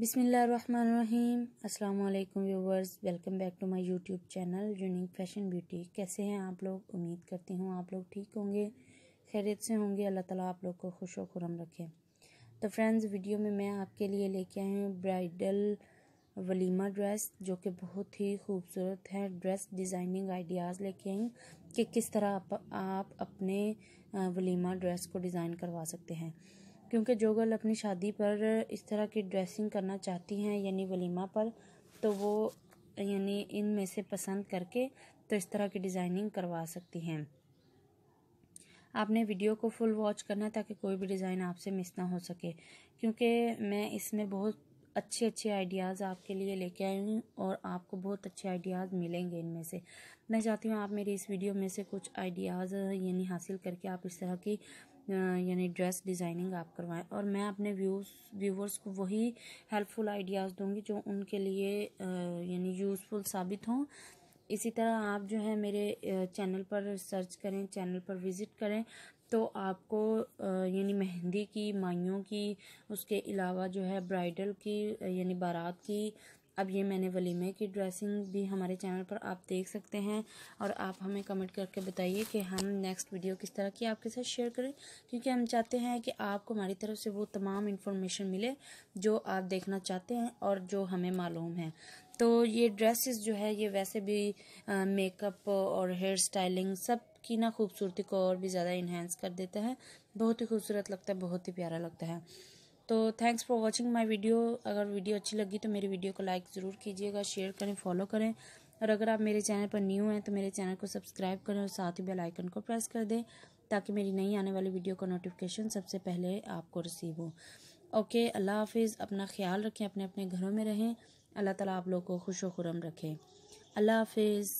बिसमीम् अल्लाम viewers welcome back to my YouTube channel unique fashion beauty कैसे हैं आप लोग उम्मीद करती हूँ आप लोग ठीक होंगे खैरियत से होंगे अल्लाह ताला आप लोग को खुश व खुरम रखे तो फ्रेंड्स वीडियो में मैं आपके लिए लेके आई हूँ ब्राइडल वलीमा ड्रेस जो कि बहुत ही खूबसूरत है ड्रेस डिज़ाइनिंग आइडियाज़ लेके आई कि किस तरह आप, आप अपने वलीमा ड्रेस को डिज़ाइन करवा सकते हैं क्योंकि जो गर्ल अपनी शादी पर इस तरह की ड्रेसिंग करना चाहती हैं यानी वलीमा पर तो वो यानी इन में से पसंद करके तो इस तरह की डिज़ाइनिंग करवा सकती हैं आपने वीडियो को फुल वॉच करना है ताकि कोई भी डिज़ाइन आपसे मिस ना हो सके क्योंकि मैं इसमें बहुत अच्छे अच्छे आइडियाज़ आपके लिए लेके आई हूँ और आपको बहुत अच्छे आइडियाज़ मिलेंगे इनमें से मैं चाहती हूँ आप मेरी इस वीडियो में से कुछ आइडियाज़ यानी हासिल करके आप इस तरह की यानी ड्रेस डिज़ाइनिंग आप करवाएं और मैं अपने व्यूज व्यूवर्स को वही हेल्पफुल आइडियाज़ दूंगी जो उनके लिए यानी यूज़फुल साबित हों इसी तरह आप जो है मेरे चैनल पर सर्च करें चैनल पर विज़िट करें तो आपको यानी मेहंदी की माइयों की उसके अलावा जो है ब्राइडल की यानी बारात की अब ये मैंने वलीमे की ड्रेसिंग भी हमारे चैनल पर आप देख सकते हैं और आप हमें कमेंट करके बताइए कि हम नेक्स्ट वीडियो किस तरह की आपके साथ शेयर करें क्योंकि हम चाहते हैं कि आपको हमारी तरफ से वो तमाम इन्फॉर्मेशन मिले जो आप देखना चाहते हैं और जो हमें मालूम है तो ये ड्रेसेस जो है ये वैसे भी मेकअप और हेयर स्टाइलिंग सब की ना खूबसूरती को और भी ज़्यादा इन्हेंस कर देता है बहुत ही खूबसूरत लगता है बहुत ही प्यारा लगता है तो thanks for watching my video अगर वीडियो अच्छी लगी तो मेरी वीडियो को लाइक ज़रूर कीजिएगा शेयर करें फॉलो करें और अगर आप मेरे चैनल पर न्यू हैं तो मेरे चैनल को सब्सक्राइब करें और साथ ही बेल आइकन को प्रेस कर दें ताकि मेरी नई आने वाली वीडियो का नोटिफिकेशन सबसे पहले आपको रिसीव हो ओके अल्लाह हाफिज़ अपना ख्याल रखें अपने अपने घरों में रहें अल्लाह ताला आप लोग को खुश व खुरम रखें अल्लाह हाफिज़